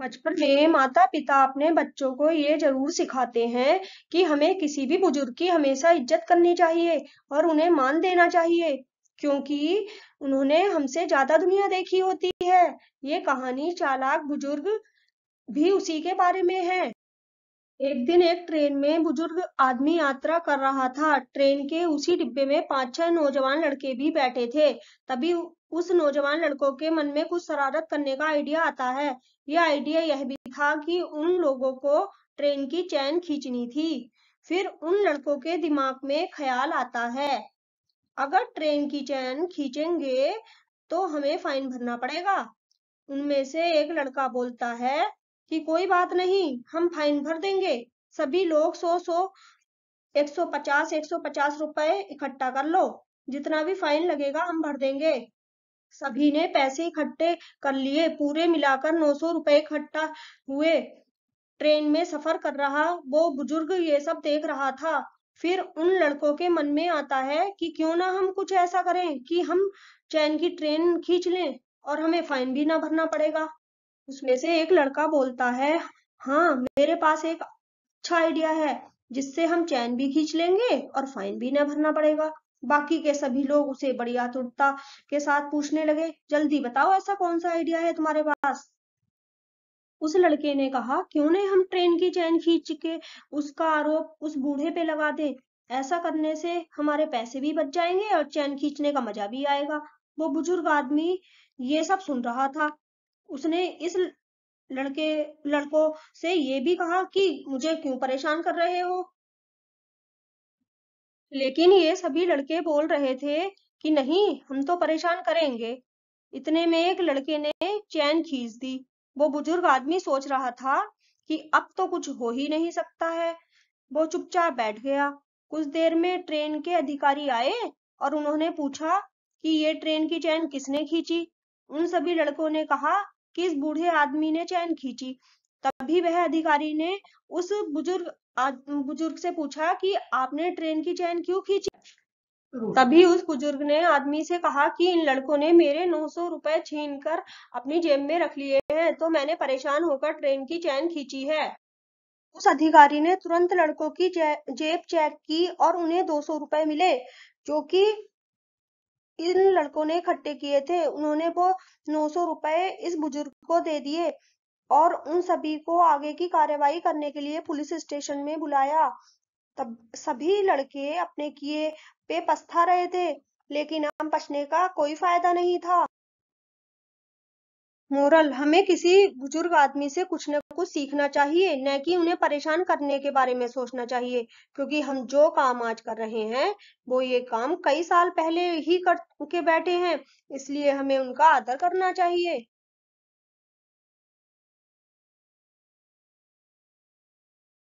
बचपन में माता पिता अपने बच्चों को ये जरूर सिखाते हैं कि हमें किसी भी बुजुर्ग की हमेशा इज्जत करनी चाहिए और उन्हें मान देना चाहिए क्योंकि उन्होंने हमसे ज्यादा दुनिया देखी होती है ये कहानी चालाक बुजुर्ग भी उसी के बारे में है एक दिन एक ट्रेन में बुजुर्ग आदमी यात्रा कर रहा था ट्रेन के उसी डिब्बे में पांच छह नौजवान लड़के भी बैठे थे तभी उस नौजवान लड़कों के मन में कुछ शरारत करने का आइडिया आता है यह आइडिया यह भी था कि उन लोगों को ट्रेन की चैन खींचनी थी फिर उन लड़कों के दिमाग में ख्याल आता है अगर ट्रेन की चैन खींचेंगे तो हमें फाइन भरना पड़ेगा उनमें से एक लड़का बोलता है कि कोई बात नहीं हम फाइन भर देंगे सभी लोग सौ सौ एक सौ पचास एक सौ पचास रुपए इकट्ठा कर लो जितना भी फाइन लगेगा हम भर देंगे सभी ने पैसे इकट्ठे कर लिए पूरे मिलाकर नौ सौ रुपए इकट्ठा हुए ट्रेन में सफर कर रहा वो बुजुर्ग ये सब देख रहा था फिर उन लड़कों के मन में आता है कि क्यों ना हम कुछ ऐसा करें कि हम चैन की ट्रेन खींच लें और हमें फाइन भी ना भरना पड़ेगा उसमें से एक लड़का बोलता है हाँ मेरे पास एक अच्छा आइडिया है जिससे हम चैन भी खींच लेंगे और फाइन भी न भरना पड़ेगा बाकी के सभी लोग उसे बड़ी आतुरता के साथ पूछने लगे जल्दी बताओ ऐसा कौन सा आइडिया है तुम्हारे पास उस लड़के ने कहा क्यों नहीं हम ट्रेन की चैन खींच के उसका आरोप उस बूढ़े पे लगा दें ऐसा करने से हमारे पैसे भी बच जाएंगे और चैन खींचने का मजा भी आएगा वो बुजुर्ग आदमी ये सब सुन रहा था उसने इस लड़के लड़कों से ये भी कहा कि मुझे क्यों परेशान कर रहे हो लेकिन ये सभी लड़के बोल रहे थे कि नहीं हम तो परेशान करेंगे इतने में एक लड़के ने चैन खींच दी वो बुजुर्ग आदमी सोच रहा था कि अब तो कुछ हो ही नहीं सकता है वो चुपचाप बैठ गया कुछ देर में ट्रेन के अधिकारी आए और उन्होंने पूछा कि ये ट्रेन की चैन किसने खींची उन सभी लड़कों ने कहा कि इस बूढ़े आदमी ने चैन खींची तभी वह अधिकारी ने उस बुजुर्ग बुजुर्ग से पूछा कि आपने ट्रेन की चैन क्यों खींची तभी उस बुजुर्ग ने आदमी से कहा कि इन लड़कों ने मेरे 900 रुपए छीनकर अपनी जेब में रख लिए हैं तो मैंने परेशान होकर ट्रेन की चैन खींची है उस अधिकारी ने तुरंत लड़कों की जेब चेक की और उन्हें 200 रुपए मिले जो कि इन लड़कों ने इकट्ठे किए थे उन्होंने वो नौ सौ रुपए इस बुजुर्ग को दे दिए और उन सभी को आगे की कार्यवाही करने के लिए पुलिस स्टेशन में बुलाया तब सभी लड़के अपने किए पे पछता रहे थे लेकिन आम पछने का कोई फायदा नहीं था मोरल हमें किसी बुजुर्ग आदमी से कुछ न कुछ सीखना चाहिए न कि उन्हें परेशान करने के बारे में सोचना चाहिए क्योंकि हम जो काम आज कर रहे हैं वो ये काम कई साल पहले ही करके बैठे हैं इसलिए हमें उनका आदर करना चाहिए